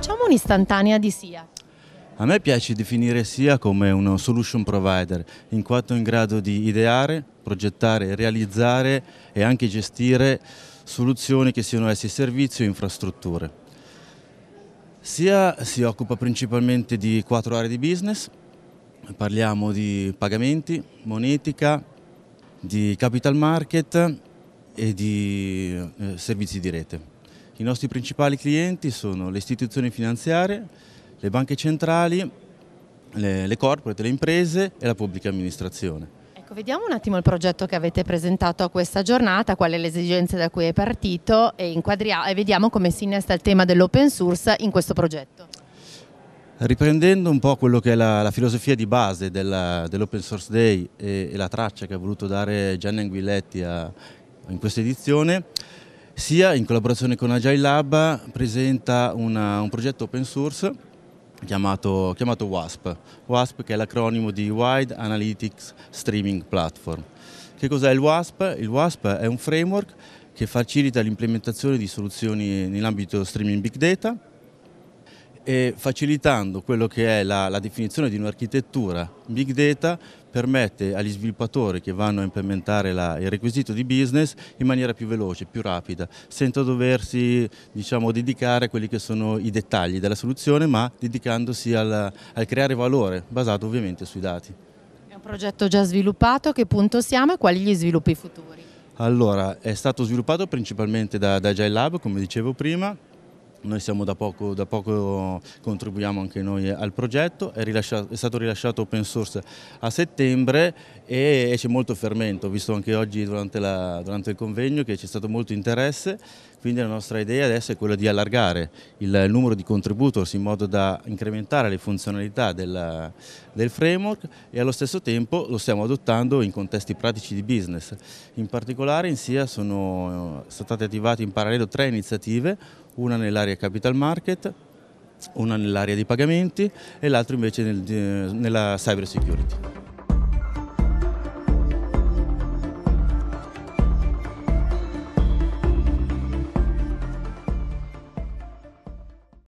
Facciamo un'istantanea di SIA. A me piace definire SIA come uno solution provider, in quanto in grado di ideare, progettare, realizzare e anche gestire soluzioni che siano essi servizi o infrastrutture. SIA si occupa principalmente di quattro aree di business, parliamo di pagamenti, monetica, di capital market e di eh, servizi di rete. I nostri principali clienti sono le istituzioni finanziarie, le banche centrali, le, le corporate, le imprese e la pubblica amministrazione. Ecco, vediamo un attimo il progetto che avete presentato a questa giornata, qual le esigenze da cui è partito e, e vediamo come si innesta il tema dell'open source in questo progetto. Riprendendo un po' quello che è la, la filosofia di base dell'Open dell Source Day e, e, la traccia che ha voluto dare Gianni Anguilletti a, in questa edizione, sia in collaborazione con Agile Lab presenta una, un progetto open source chiamato, chiamato WASP, WASP che è l'acronimo di Wide Analytics Streaming Platform. Che cos'è il WASP? Il WASP è un framework che facilita l'implementazione di soluzioni nell'ambito streaming big data e facilitando quello che è la, la definizione di un'architettura big data permette agli sviluppatori che vanno a implementare la, il requisito di business in maniera più veloce, più rapida, senza doversi diciamo, dedicare a quelli che sono i dettagli della soluzione, ma dedicandosi al, al creare valore, basato ovviamente sui dati. È un progetto già sviluppato, a che punto siamo e quali gli sviluppi futuri? Allora, è stato sviluppato principalmente da, da Agile Lab, come dicevo prima, noi siamo da poco, da poco, contribuiamo anche noi al progetto, è, è, stato rilasciato open source a settembre e c'è molto fermento, ho visto anche oggi durante, la, durante il convegno che c'è stato molto interesse, quindi la nostra idea adesso è quella di allargare il numero di contributors in modo da incrementare le funzionalità della, del framework e allo stesso tempo lo stiamo adottando in contesti pratici di business. In particolare in SIA sono state attivate in parallelo tre iniziative, una nell'area Capital Market, una nell'area di pagamenti e l'altra invece nel, eh, nella cyber security.